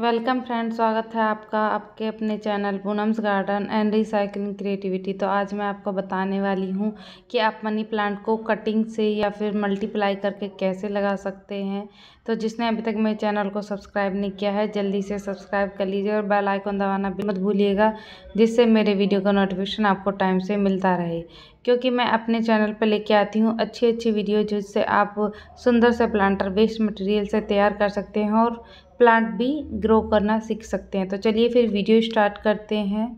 welcome friend स्वागत है आपका आपके अपने channel Poonam's garden and recycling creativity तो आज मैं आपको बताने वाली हूँ कि आप मनी प्लांट को कटिंग से या फिर मल्टीप्लाई करके कैसे लगा सकते हैं तो जिसने अभी तक मेरे चैनल को सब्सक्राइब नहीं किया है जल्दी से सब्सक्राइब कर लीजिए और बेल आइकन दबाना भी मत भूलिएगा जिससे मेरे वीडियो का नोटिफिकेशन आपको टाइम से मिलता रहे क्योंकि मैं अपने चैनल पर लेके आती हूँ अच्छी अच्छी वीडियो जिससे आप सुंदर से प्लांटर वेस्ट मटेरियल से तैयार कर सकते हैं और प्लांट भी ग्रो करना सीख सकते हैं तो चलिए फिर वीडियो स्टार्ट करते हैं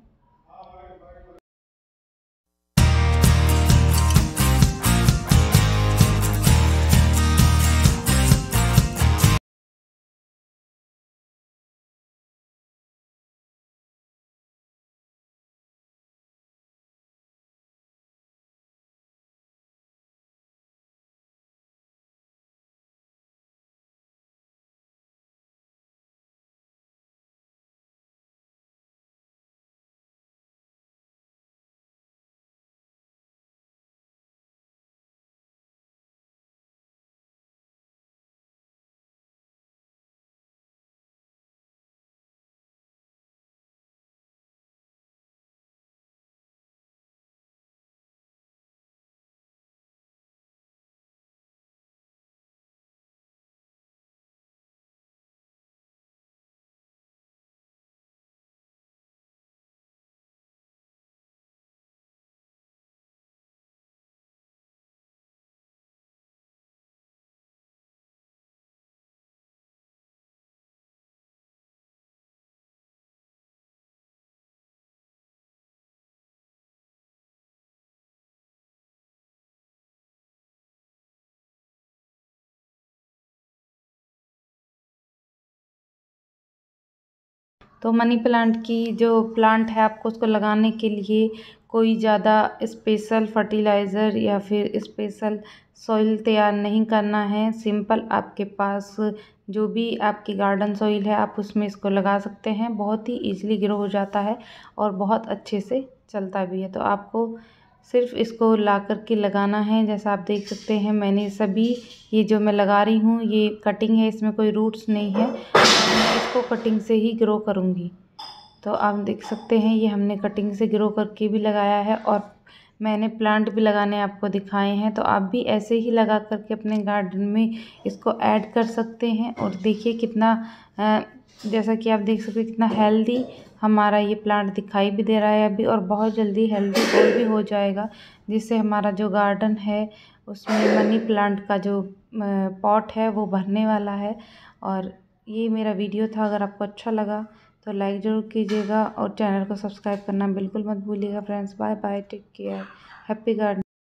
तो मनी प्लांट की जो प्लांट है आपको उसको लगाने के लिए कोई ज़्यादा स्पेशल फर्टिलाइज़र या फिर स्पेशल सॉइल तैयार नहीं करना है सिंपल आपके पास जो भी आपकी गार्डन सॉइल है आप उसमें इसको लगा सकते हैं बहुत ही ईजिली ग्रो हो जाता है और बहुत अच्छे से चलता भी है तो आपको सिर्फ इसको ला करके लगाना है जैसा आप देख सकते हैं मैंने सभी ये जो मैं लगा रही हूँ ये कटिंग है इसमें कोई रूट्स नहीं है मैं इसको कटिंग से ही ग्रो करूँगी तो आप देख सकते हैं ये हमने कटिंग से ग्रो करके भी लगाया है और मैंने प्लांट भी लगाने आपको दिखाए हैं तो आप भी ऐसे ही लगा करके अपने गार्डन में इसको ऐड कर सकते हैं और देखिए कितना जैसा कि आप देख सकते हैं कितना हेल्दी हमारा ये प्लांट दिखाई भी दे रहा है अभी और बहुत जल्दी हेल्दी और भी हो जाएगा जिससे हमारा जो गार्डन है उसमें मनी प्लांट का जो पॉट है वो भरने वाला है और ये मेरा वीडियो था अगर आपको अच्छा लगा तो लाइक ज़रूर कीजिएगा और चैनल को सब्सक्राइब करना बिल्कुल मत भूलिएगा friends bye bye take care happy garden